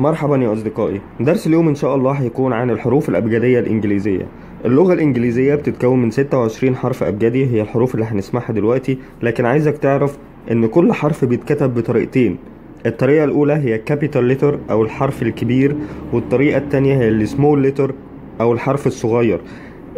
مرحبا يا أصدقائي درس اليوم إن شاء الله هيكون عن الحروف الأبجدية الإنجليزية اللغة الإنجليزية بتتكون من 26 حرف أبجدي هي الحروف اللي هنسمعها دلوقتي لكن عايزك تعرف إن كل حرف بيتكتب بطريقتين الطريقة الأولى هي كابيتال ليتر أو الحرف الكبير والطريقة التانية هي السمول ليتر أو الحرف الصغير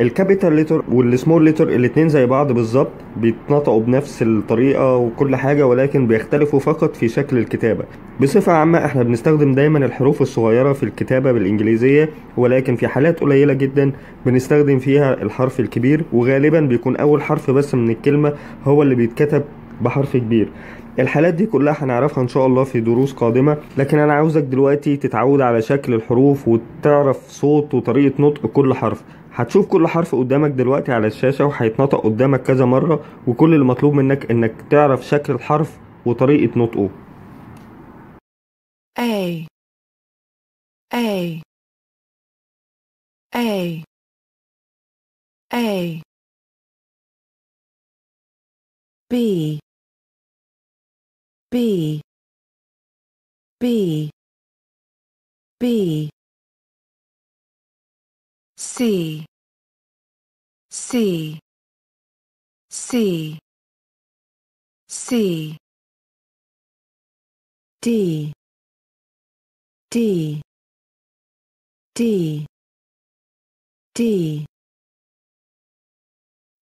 الكابيتال ليتر والسمول ليتر الاتنين زي بعض بالظبط بيتنطقوا بنفس الطريقة وكل حاجة ولكن بيختلفوا فقط في شكل الكتابة بصفة عامة احنا بنستخدم دايما الحروف الصغيرة في الكتابة بالانجليزية ولكن في حالات قليلة جدا بنستخدم فيها الحرف الكبير وغالبا بيكون اول حرف بس من الكلمة هو اللي بيتكتب بحرف كبير الحالات دي كلها هنعرفها ان شاء الله في دروس قادمة لكن انا عاوزك دلوقتي تتعود على شكل الحروف وتعرف صوت وطريقة نطق كل حرف هتشوف كل حرف قدامك دلوقتي على الشاشة وهيتنطق قدامك كذا مرة وكل المطلوب منك انك تعرف شكل الحرف وطريقة نطقه A A A A B B B B C C C C D D D D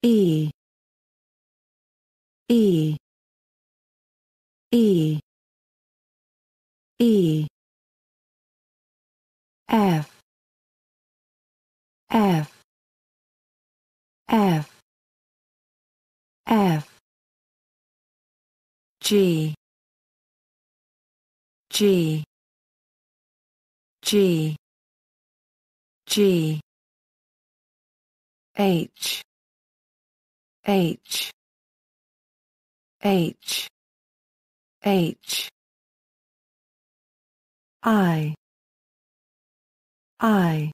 E E E E F F F F G G G G H H H H I I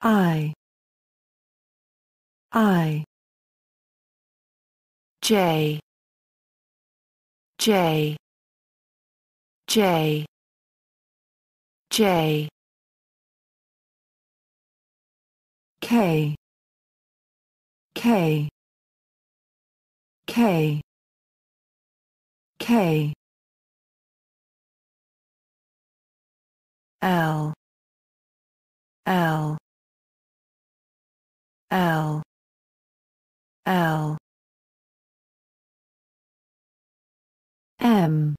I I J J J J K K K K L L L L M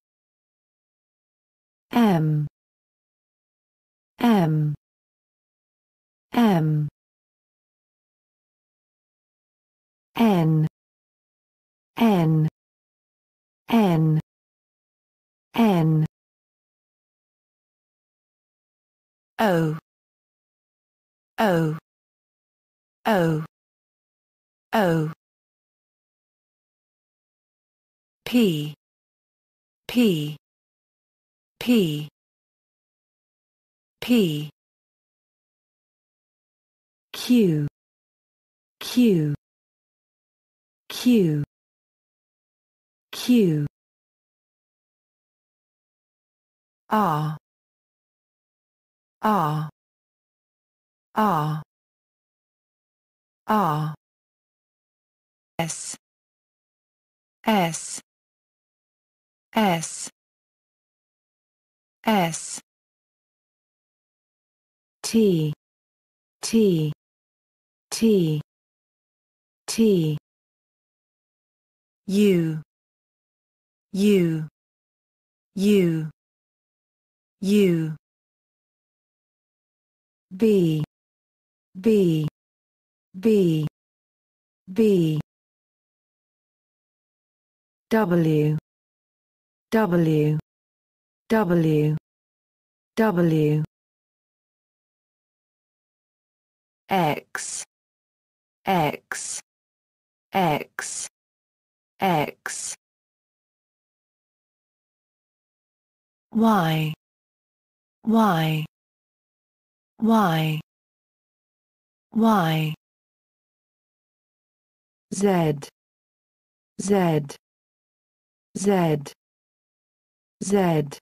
M M M N N N N O O O O P P P P Q Q Q Q R R R R S S S S T T T T U you you you b b b b w w w w x x x x Why? Why? Why? Why? Z. Z. Z. Z.